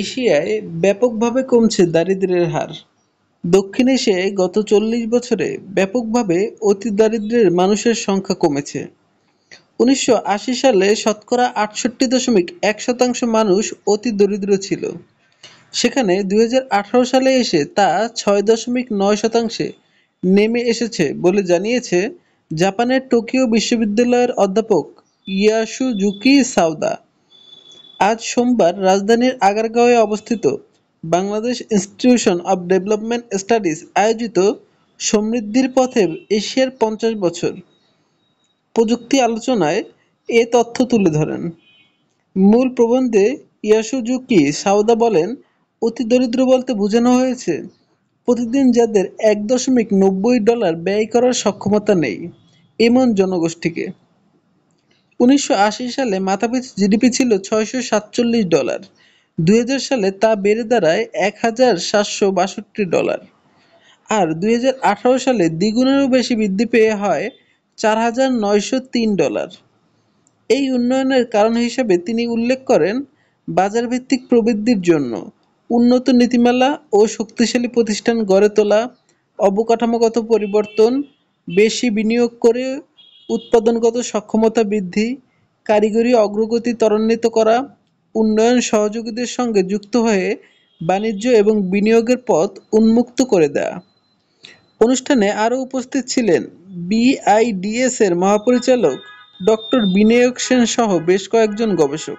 এশিয়ায় ব্যাপকভাবে কমছে দারিদ্র্যের হার দক্ষিণ এশিয়ায় গত চল্লিশ বছরে ব্যাপকভাবে অতি দারিদ্র্যের মানুষের সংখ্যা কমেছে উনিশশো সালে শতকরা আটষট্টি দশমিক এক শতাংশ মানুষ অতি দরিদ্র ছিল সেখানে দুই সালে এসে তা ছয় দশমিক নয় শতাংশে নেমে এসেছে বলে জানিয়েছে জাপানের টোকিও বিশ্ববিদ্যালয়ের অধ্যাপক ইয়াসুজুকি সাউদা আজ সোমবার রাজধানীর আগারগাঁওয়ে অবস্থিত Bangladesh institution of development studies আয়োজিত সমৃদ্ধির পথে এশিয়ার পঞ্চাশ বছর প্রযুক্তি আলোচনায় এ তথ্য তুলে ধরেন মূল প্রবন্ধে ইয়াসুজুকি সাউদা বলেন অতি দরিদ্র বলতে বোঝানো হয়েছে প্রতিদিন যাদের এক দশমিক নব্বই ডলার ব্যয় করার সক্ষমতা নেই এমন জনগোষ্ঠীকে উনিশশো সালে মাথাপিছু জিডিপি ছিল ৬৪৭ ডলার দুই সালে তা বেড়ে দাঁড়ায় এক হাজার বাষট্টি ডলার আর দুই সালে দ্বিগুণেরও বেশি বৃদ্ধি পেয়ে হয় চার হাজার ডলার এই উন্নয়নের কারণ হিসেবে তিনি উল্লেখ করেন বাজারভিত্তিক প্রবৃদ্ধির জন্য উন্নত নীতিমালা ও শক্তিশালী প্রতিষ্ঠান গড়ে তোলা অবকাঠামোগত পরিবর্তন বেশি বিনিয়োগ করে উৎপাদনগত সক্ষমতা বৃদ্ধি, কারিগরি অগ্রগতি ত্বরান্বিত করা, উন্নয়ন সহযোগীদের সঙ্গে যুক্ত হয়ে বাণিজ্য এবং বিনিয়োগের পথ উন্মুক্ত করে দেয়া অনুষ্ঠানে আরও উপস্থিত ছিলেন বিআইডিএস এর মহাপরিচালক ডক্টর বিনিয়োগ সেন সহ বেশ কয়েকজন গবেষক